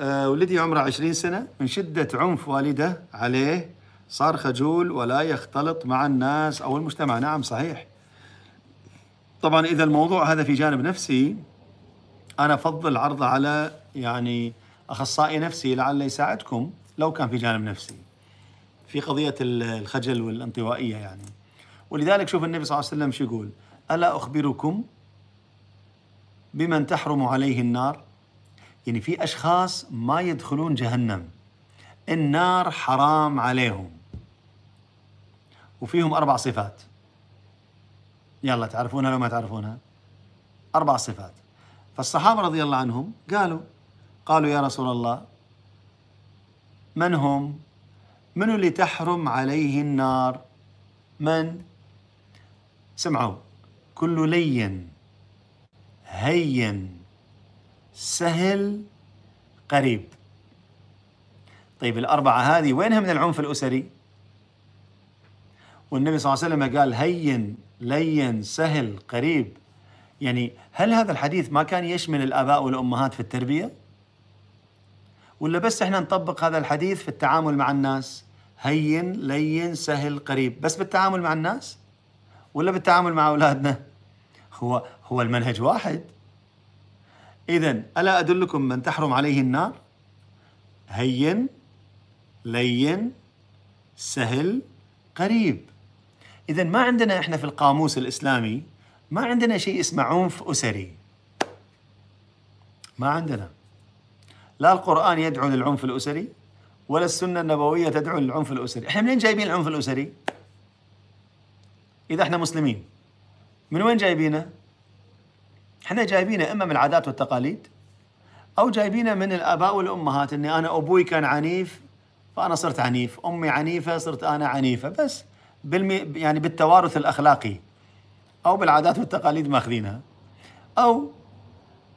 آه، ولدي عمره 20 سنة من شدة عنف والده عليه صار خجول ولا يختلط مع الناس أو المجتمع نعم صحيح طبعا إذا الموضوع هذا في جانب نفسي أنا أفضل عرضه على يعني أخصائي نفسي لعله يساعدكم لو كان في جانب نفسي في قضية الخجل والانطوائية يعني ولذلك شوف النبي صلى الله عليه وسلم شو يقول ألا أخبركم بمن تحرم عليه النار يعني في اشخاص ما يدخلون جهنم النار حرام عليهم وفيهم اربع صفات يلا تعرفونها لو ما تعرفونها اربع صفات فالصحابه رضي الله عنهم قالوا قالوا يا رسول الله من هم من اللي تحرم عليه النار من سمعوا كل لين هين سهل قريب طيب الأربعة هذه وينها من العنف الأسري والنبي صلى الله عليه وسلم قال هين لين سهل قريب يعني هل هذا الحديث ما كان يشمل الآباء والأمهات في التربية ولا بس احنا نطبق هذا الحديث في التعامل مع الناس هين لين سهل قريب بس بالتعامل مع الناس ولا بالتعامل مع أولادنا هو هو المنهج واحد إذا ألا أدلكم من تحرم عليه النار هين لين سهل قريب إذا ما عندنا إحنا في القاموس الإسلامي ما عندنا شيء اسمه عنف أسري ما عندنا لا القرآن يدعو للعنف الأسري ولا السنة النبوية تدعو للعنف الأسري إحنا منين جايبين العنف الأسري؟ إذا إحنا مسلمين من وين جايبينه؟ احنا جايبينه اما من العادات والتقاليد او جايبينه من الاباء والامهات اني انا ابوي كان عنيف فانا صرت عنيف، امي عنيفه صرت انا عنيفه، بس بالمي يعني بالتوارث الاخلاقي او بالعادات والتقاليد ماخذينها. او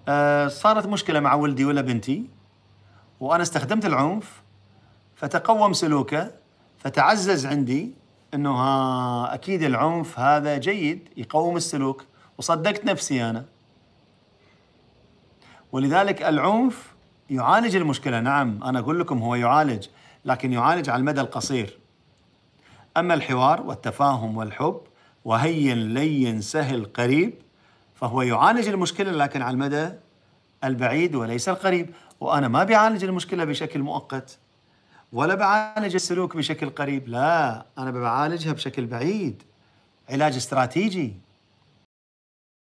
آه صارت مشكله مع ولدي ولا بنتي وانا استخدمت العنف فتقوم سلوكه فتعزز عندي انه ها اكيد العنف هذا جيد يقوم السلوك وصدقت نفسي انا. ولذلك العنف يعالج المشكلة نعم أنا أقول لكم هو يعالج لكن يعالج على المدى القصير أما الحوار والتفاهم والحب وهين لين سهل قريب فهو يعالج المشكلة لكن على المدى البعيد وليس القريب وأنا ما بعالج المشكلة بشكل مؤقت ولا بعالج السلوك بشكل قريب لا أنا بعالجها بشكل بعيد علاج استراتيجي